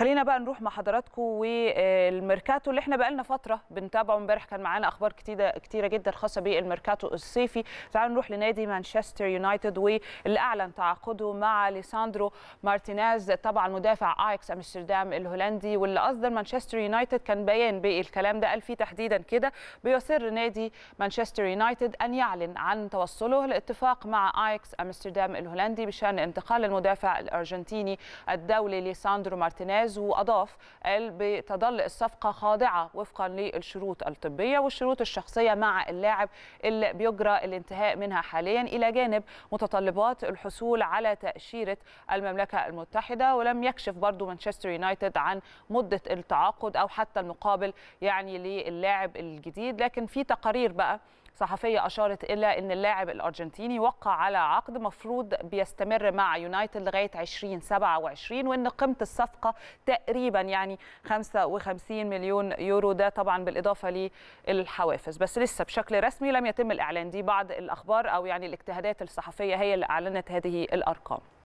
خلينا بقى نروح مع حضراتكم والميركاتو اللي احنا بقى لنا فتره بنتابعه امبارح كان معانا اخبار كتيره كتيره جدا خاصه بالميركاتو الصيفي تعالوا نروح لنادي مانشستر يونايتد واللي اعلن تعاقده مع ليساندرو مارتينيز طبعا مدافع اياكس امستردام الهولندي واللي اصدر مانشستر يونايتد كان بيان بالكلام ده قال فيه تحديدا كده بيصر نادي مانشستر يونايتد ان يعلن عن توصله لاتفاق مع اياكس امستردام الهولندي بشان انتقال المدافع الارجنتيني الدولي ليساندرو مارتينيز الجهاز واضاف قال بتظل الصفقه خاضعه وفقا للشروط الطبيه والشروط الشخصيه مع اللاعب اللي بيجرى الانتهاء منها حاليا الى جانب متطلبات الحصول على تاشيره المملكه المتحده ولم يكشف برضو مانشستر يونايتد عن مده التعاقد او حتى المقابل يعني للاعب الجديد لكن في تقارير بقى صحفيه اشارت الى ان اللاعب الارجنتيني وقع على عقد مفروض بيستمر مع يونايتد لغايه 2027 وان قيمه الصفقه تقريبا يعني 55 مليون يورو ده طبعا بالاضافه للحوافز بس لسه بشكل رسمي لم يتم الاعلان دي بعض الاخبار او يعني الاجتهادات الصحفيه هي اللي اعلنت هذه الارقام